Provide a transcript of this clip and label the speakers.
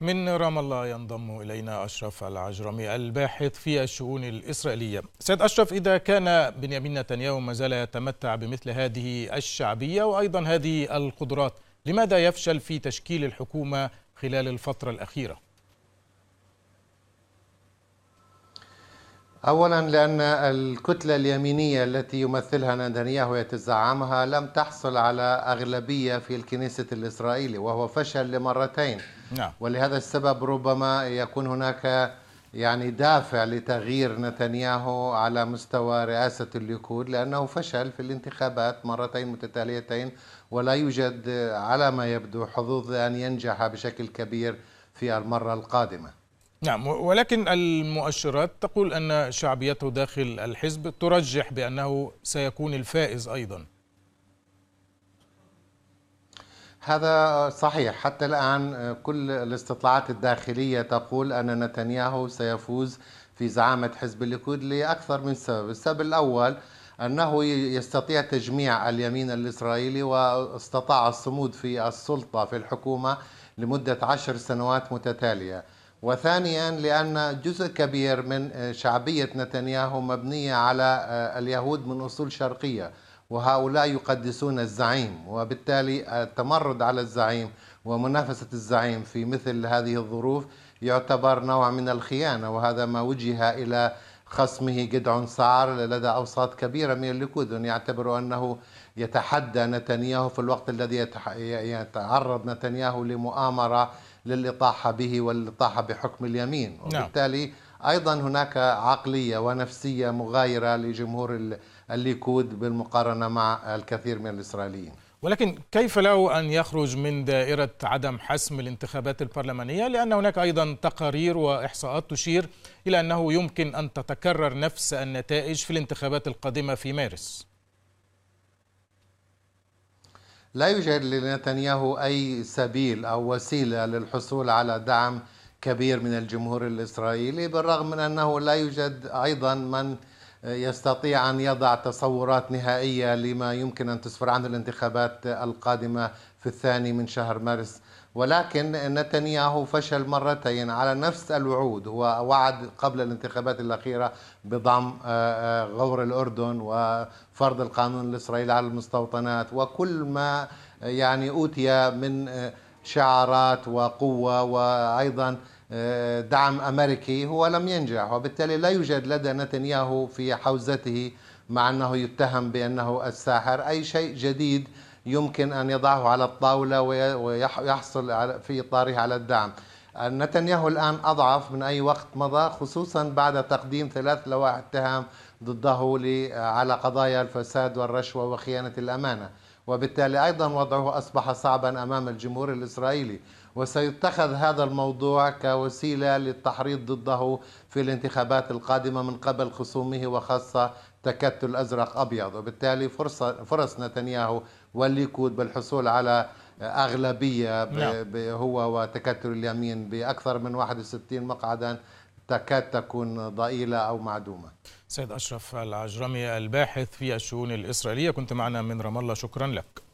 Speaker 1: من رام الله ينضم إلينا أشرف العجرمي الباحث في الشؤون الإسرائيلية سيد أشرف إذا كان بنيامين نتنياهو ما زال يتمتع بمثل هذه الشعبية وأيضا هذه القدرات لماذا يفشل في تشكيل الحكومة خلال الفترة الأخيرة؟
Speaker 2: أولا لأن الكتلة اليمينية التي يمثلها نتنياهو يتزعمها لم تحصل على أغلبية في الكنيسة الإسرائيلي وهو فشل لمرتين نعم. ولهذا السبب ربما يكون هناك يعني دافع لتغيير نتنياهو على مستوى رئاسة الليكود لأنه فشل في الانتخابات مرتين متتاليتين ولا يوجد على ما يبدو حظوظ أن ينجح بشكل كبير في المرة القادمة
Speaker 1: نعم ولكن المؤشرات تقول أن شعبيته داخل الحزب ترجح بأنه سيكون الفائز أيضا
Speaker 2: هذا صحيح حتى الآن آه، كل الاستطلاعات الداخلية تقول أن نتنياهو سيفوز في زعامة حزب الليكود لأكثر من سبب السبب الأول أنه يستطيع تجميع اليمين الإسرائيلي واستطاع الصمود في السلطة في الحكومة لمدة عشر سنوات متتالية وثانيا لأن جزء كبير من آه، شعبية نتنياهو مبنية على آه، اليهود من أصول شرقية وهؤلاء يقدسون الزعيم وبالتالي آه، التمرد على الزعيم ومنافسة الزعيم في مثل هذه الظروف يعتبر نوع من الخيانة وهذا ما وجه إلى خصمه جدعون سعر لدى أوساط كبيرة من الليكود يعتبر أنه يتحدى نتنياهو في الوقت الذي يتعرض نتنياهو لمؤامرة للإطاحة به والإطاحة بحكم اليمين نعم. وبالتالي أيضا هناك عقلية ونفسية مغايرة لجمهور الليكود بالمقارنة مع الكثير من الإسرائيليين
Speaker 1: ولكن كيف له أن يخرج من دائرة عدم حسم الانتخابات البرلمانية لأن هناك أيضا تقارير وإحصاءات تشير إلى أنه يمكن أن تتكرر نفس النتائج في الانتخابات القادمة في مارس
Speaker 2: لا يوجد لنتنياهو أي سبيل أو وسيلة للحصول على دعم كبير من الجمهور الإسرائيلي بالرغم من أنه لا يوجد أيضا من يستطيع أن يضع تصورات نهائية لما يمكن أن تسفر عنه الانتخابات القادمة في الثاني من شهر مارس ولكن نتنياهو فشل مرتين على نفس الوعود هو وعد قبل الانتخابات الأخيرة بضم آه، آه، غور الأردن وفرض القانون الإسرائيلي على المستوطنات وكل ما آه، يعني أوتي من شعارات وقوة وأيضا آه، دعم أمريكي هو لم ينجح وبالتالي لا يوجد لدى نتنياهو في حوزته مع أنه يتهم بأنه الساحر أي شيء جديد يمكن أن يضعه على الطاولة ويحصل في إطاره على الدعم نتنياهو الآن أضعف من أي وقت مضى خصوصا بعد تقديم ثلاث لوائح اتهام ضده على قضايا الفساد والرشوة وخيانة الأمانة وبالتالي أيضا وضعه أصبح صعبا أمام الجمهور الإسرائيلي وسيتخذ هذا الموضوع كوسيلة للتحريض ضده في الانتخابات القادمة من قبل خصومه وخاصة تكتل أزرق أبيض وبالتالي فرصة فرص نتنياهو والليكود بالحصول على أغلبية نعم. هو وتكتل اليمين بأكثر من 61 مقعدا تكاد تكون ضئيلة أو معدومة
Speaker 1: سيد أشرف العجرمي الباحث في الشؤون الإسرائيلية كنت معنا من رام الله شكرا لك